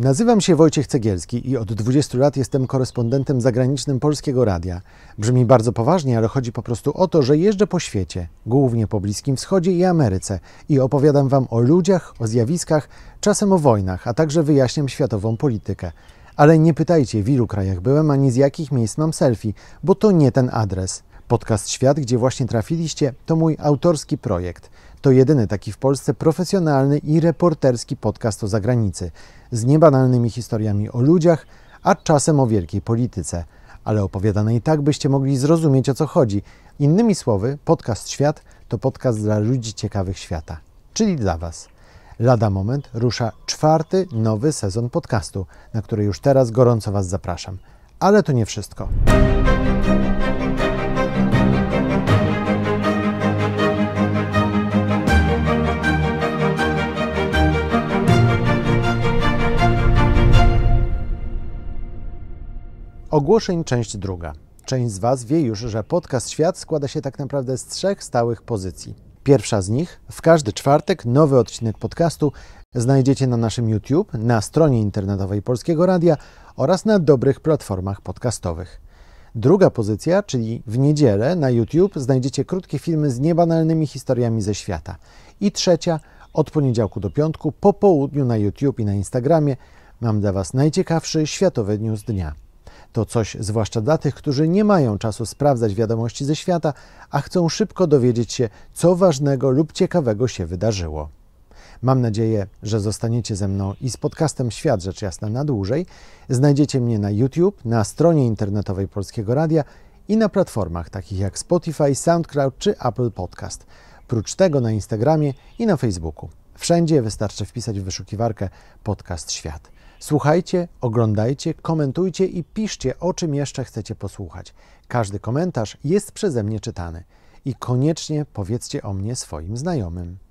Nazywam się Wojciech Cegielski i od 20 lat jestem korespondentem zagranicznym Polskiego Radia. Brzmi bardzo poważnie, ale chodzi po prostu o to, że jeżdżę po świecie, głównie po Bliskim Wschodzie i Ameryce i opowiadam Wam o ludziach, o zjawiskach, czasem o wojnach, a także wyjaśniam światową politykę. Ale nie pytajcie, w ilu krajach byłem, ani z jakich miejsc mam selfie, bo to nie ten adres. Podcast Świat, gdzie właśnie trafiliście, to mój autorski projekt. To jedyny taki w Polsce profesjonalny i reporterski podcast o zagranicy, z niebanalnymi historiami o ludziach, a czasem o wielkiej polityce, ale opowiadanej tak, byście mogli zrozumieć o co chodzi. Innymi słowy, Podcast Świat to podcast dla ludzi ciekawych świata, czyli dla Was. Lada moment rusza czwarty nowy sezon podcastu, na który już teraz gorąco Was zapraszam. Ale to nie wszystko. Ogłoszeń, część druga. Część z Was wie już, że podcast Świat składa się tak naprawdę z trzech stałych pozycji. Pierwsza z nich, w każdy czwartek nowy odcinek podcastu znajdziecie na naszym YouTube, na stronie internetowej Polskiego Radia oraz na dobrych platformach podcastowych. Druga pozycja, czyli w niedzielę na YouTube znajdziecie krótkie filmy z niebanalnymi historiami ze świata. I trzecia, od poniedziałku do piątku po południu na YouTube i na Instagramie mam dla Was najciekawszy światowy news dnia. To coś zwłaszcza dla tych, którzy nie mają czasu sprawdzać wiadomości ze świata, a chcą szybko dowiedzieć się, co ważnego lub ciekawego się wydarzyło. Mam nadzieję, że zostaniecie ze mną i z podcastem Świat Rzecz Jasna na dłużej. Znajdziecie mnie na YouTube, na stronie internetowej Polskiego Radia i na platformach takich jak Spotify, SoundCloud czy Apple Podcast. Prócz tego na Instagramie i na Facebooku. Wszędzie wystarczy wpisać w wyszukiwarkę Podcast Świat. Słuchajcie, oglądajcie, komentujcie i piszcie, o czym jeszcze chcecie posłuchać. Każdy komentarz jest przeze mnie czytany. I koniecznie powiedzcie o mnie swoim znajomym.